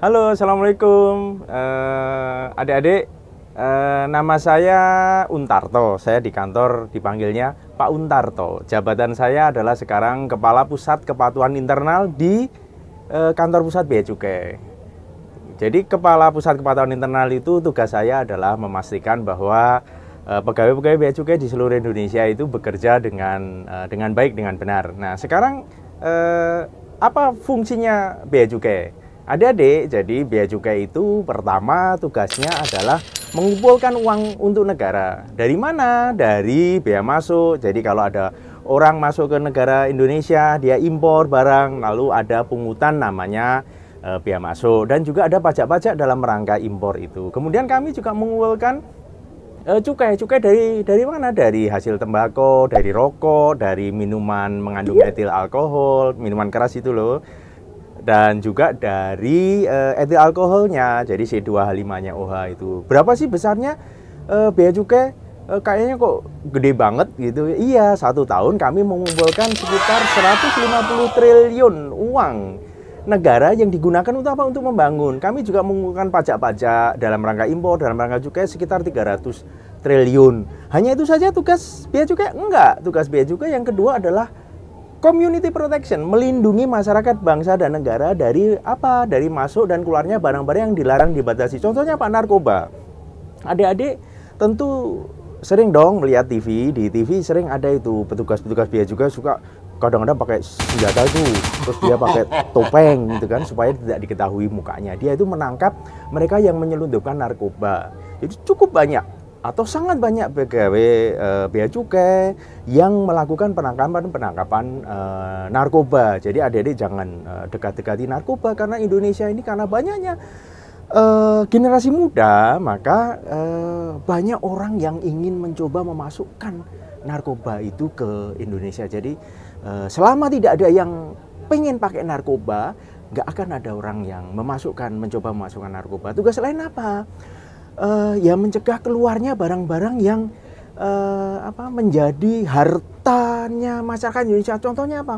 Halo, assalamualaikum uh, adik-adik. Uh, nama saya Untarto. Saya di kantor dipanggilnya Pak Untarto. Jabatan saya adalah sekarang Kepala Pusat Kepatuhan Internal di uh, kantor pusat Bea Cukai. Jadi Kepala Pusat Kepatuhan Internal itu tugas saya adalah memastikan bahwa pegawai-pegawai Bea Cukai di seluruh Indonesia itu bekerja dengan dengan baik dengan benar. Nah sekarang apa fungsinya Bea Cukai? Adik-adik, jadi bea cukai itu pertama tugasnya adalah mengumpulkan uang untuk negara. Dari mana? Dari bea masuk. Jadi kalau ada orang masuk ke negara Indonesia, dia impor barang, lalu ada pungutan namanya e, eh, bea masuk dan juga ada pajak-pajak dalam rangka impor itu. Kemudian kami juga mengumpulkan e, cukai. Cukai dari dari mana? Dari hasil tembakau, dari rokok, dari minuman mengandung iya. etil alkohol, minuman keras itu loh dan juga dari uh, etil alkoholnya jadi C2H5-nya OH itu. Berapa sih besarnya uh, biaya cukai? Uh, kayaknya kok gede banget gitu. Iya, satu tahun kami mengumpulkan sekitar 150 triliun uang negara yang digunakan untuk apa? Untuk membangun. Kami juga mengumpulkan pajak-pajak dalam rangka impor, dalam rangka cukai sekitar 300 triliun. Hanya itu saja tugas biaya cukai? Enggak. Tugas biaya cukai yang kedua adalah Community protection melindungi masyarakat bangsa dan negara dari apa? Dari masuk dan keluarnya barang-barang yang dilarang dibatasi. Contohnya apa narkoba. Adik-adik tentu sering dong melihat TV, di TV sering ada itu petugas-petugas biaya juga suka kadang-kadang pakai senjata itu, terus dia pakai topeng gitu kan supaya tidak diketahui mukanya. Dia itu menangkap mereka yang menyelundupkan narkoba. Jadi cukup banyak atau sangat banyak pegawai uh, bea cukai yang melakukan penangkapan-penangkapan uh, narkoba. Jadi adik-adik jangan eh, dekat-dekati narkoba karena Indonesia ini karena banyaknya uh, generasi muda, maka uh, banyak orang yang ingin mencoba memasukkan narkoba itu ke Indonesia. Jadi uh, selama tidak ada yang pengen pakai narkoba, nggak akan ada orang yang memasukkan mencoba memasukkan narkoba. Tugas lain apa? uh, ya mencegah keluarnya barang-barang yang uh, apa menjadi hartanya masyarakat Indonesia. Contohnya apa?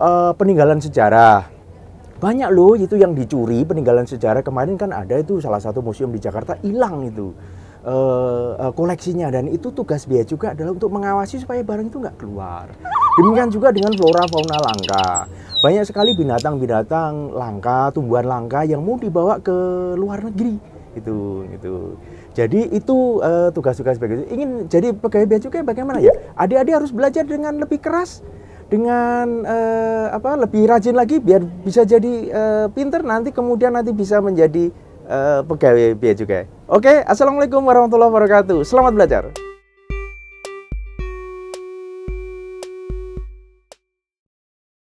Uh, peninggalan sejarah. Banyak loh itu yang dicuri peninggalan sejarah. Kemarin kan ada itu salah satu museum di Jakarta hilang itu uh, koleksinya dan itu tugas biaya juga adalah untuk mengawasi supaya barang itu nggak keluar. Demikian juga dengan flora fauna langka. Banyak sekali binatang-binatang langka, tumbuhan langka yang mau dibawa ke luar negeri itu itu jadi itu eh, tugas-tugas uh, begitu ingin jadi pegawai biaya cukai bagaimana ya adik-adik harus belajar dengan lebih keras dengan uh, apa lebih rajin lagi biar bisa jadi uh, pinter nanti kemudian nanti bisa menjadi uh, pegawai biaya cukai oke assalamualaikum warahmatullahi wabarakatuh selamat belajar